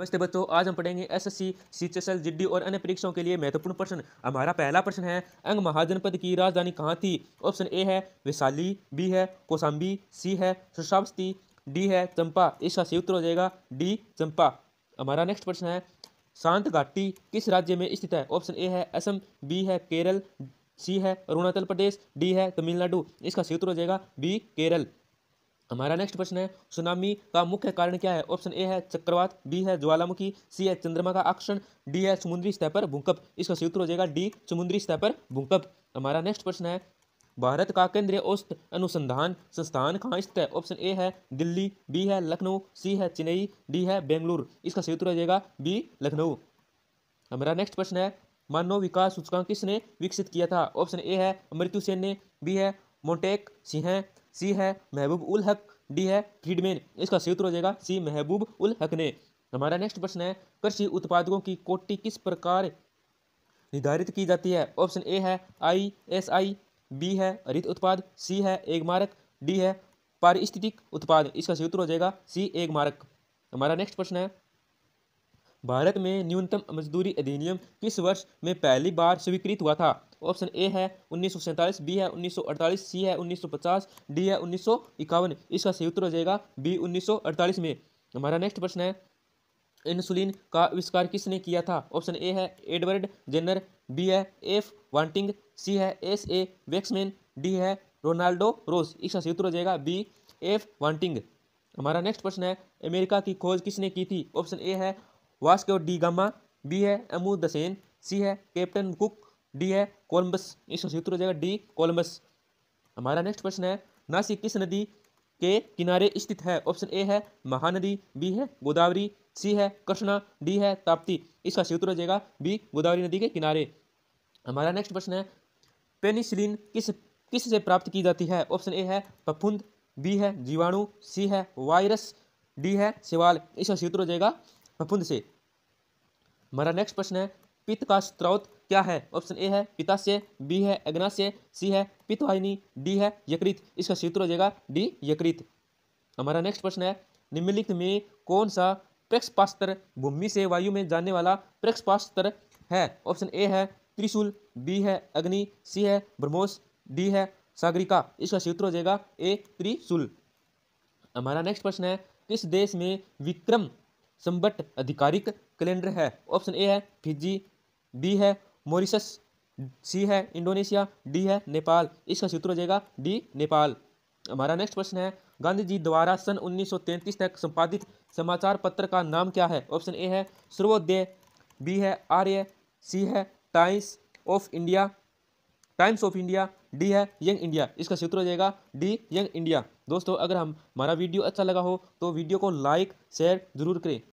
नमस्ते बच्चों आज हम पढ़ेंगे S S C C S L GD और अन्य परीक्षाओं के लिए महत्वपूर्ण प्रश्न हमारा पहला प्रश्न है अंग महाजनपद की राजधानी कहाँ थी ऑप्शन ए है वैशाली बी है कोसाम्बी सी है सुशावस्ती डी है चंपा इसका सही उत्तर हो जाएगा डी चंपा हमारा नेक्स्ट प्रश्न है शांत घाटी किस राज्य में स्थित है ऑप्शन ए है असम बी है केरल सी है अरुणाचल प्रदेश डी है तमिलनाडु इसका सही उत्तर हो जाएगा बी केरल हमारा नेक्स्ट प्रश्न है सुनामी का मुख्य कारण क्या है ऑप्शन ए है चक्रवात बी है ज्वालामुखी सी है चंद्रमा का आकर्षण डी है समुद्री स्तर पर भूकंप इसका सही उत्तर हो जाएगा डी समुद्री स्तर पर भूकंप हमारा नेक्स्ट प्रश्न है भारत का केंद्रीय औस्त अनुसंधान संस्थान कहाँ स्थित है ऑप्शन ए है दिल्ली बी है लखनऊ सी है चेन्नई डी है बेंगलुरु इसका सही उत्तर हो जाएगा बी लखनऊ हमारा नेक्स्ट प्रश्न है मानव विकास सूचकांक किसने विकसित किया था ऑप्शन ए है अमृत्यु सेन ने बी है मोटेक सिंह सी है महबूब उल हक डी है फीडमेन इसका सूत्र हो जाएगा सी महबूब उल हक ने हमारा नेक्स्ट प्रश्न है कृषि उत्पादकों की कोटि किस प्रकार निर्धारित की जाती है ऑप्शन ए है आई एस आई बी है हरित उत्पाद सी है एक मारक डी है पारिस्थितिक उत्पाद इसका सूत्र हो जाएगा सी एक मारक हमारा नेक्स्ट प्रश्न है भारत में न्यूनतम मजदूरी अधिनियम किस वर्ष में पहली बार स्वीकृत हुआ था ऑप्शन ए है उन्नीस बी है 1948 सी है 1950 डी है उन्नीस इसका सही उत्तर हो जाएगा बी 1948 में हमारा नेक्स्ट प्रश्न है इंसुलिन का आविष्कार किसने किया था ऑप्शन ए है एडवर्ड जेनर बी है एफ वांटिंग सी है एस ए वैक्समैन डी है रोनाल्डो रोज इसका सही उत्तर हो जाएगा बी एफ वांटिंग हमारा नेक्स्ट प्रश्न है अमेरिका की खोज किसने की थी ऑप्शन ए है वास्को डी गामा बी है अमूद दसेन सी है कैप्टन कुक डी है कोलम्बस इसका सूत्र हो जाएगा डी कोलम्बस हमारा नेक्स्ट प्रश्न है नासिक किस नदी के किनारे स्थित है ऑप्शन ए है महानदी बी है गोदावरी सी है कृष्णा डी है ताप्ती इसका सूत्र हो जाएगा बी गोदावरी नदी के किनारे हमारा नेक्स्ट प्रश्न है पेनिसिलिन किस किस से प्राप्त की जाती है ऑप्शन ए है पफुंद बी है जीवाणु सी है वायरस डी है सिवाल इसका सूत्र हो जाएगा फफूंद से हमारा नेक्स्ट प्रश्न है पित्त का स्त्रोत क्या है ऑप्शन ए है पिताशय बी है अग्नाशय सी है पित्तवाहिनी डी है यकृत इसका सूत्र हो जाएगा डी यकृत हमारा नेक्स्ट प्रश्न है निम्नलिखित में कौन सा प्रक्षपास्त्र भूमि से वायु में जाने वाला प्रक्षपास्त्र है ऑप्शन ए है त्रिशूल बी है अग्नि सी है ब्रह्मोस डी है सागरिका इसका सूत्र हो जाएगा ए त्रिशूल हमारा नेक्स्ट प्रश्न है किस देश में विक्रम संबट आधिकारिक कैलेंडर है ऑप्शन ए है फिजी बी है मॉरिशस सी है इंडोनेशिया डी है नेपाल इसका सूत्र हो जाएगा डी नेपाल हमारा नेक्स्ट प्रश्न है गांधी जी द्वारा सन 1933 तक संपादित समाचार पत्र का नाम क्या है ऑप्शन ए है सर्वोदय बी है आर्य सी है Times of India Times of India D है यंग इंडिया इसका सूत्र हो जाएगा डी यंग इंडिया दोस्तों अगर हम हमारा वीडियो अच्छा लगा हो तो वीडियो को लाइक शेयर जरूर करें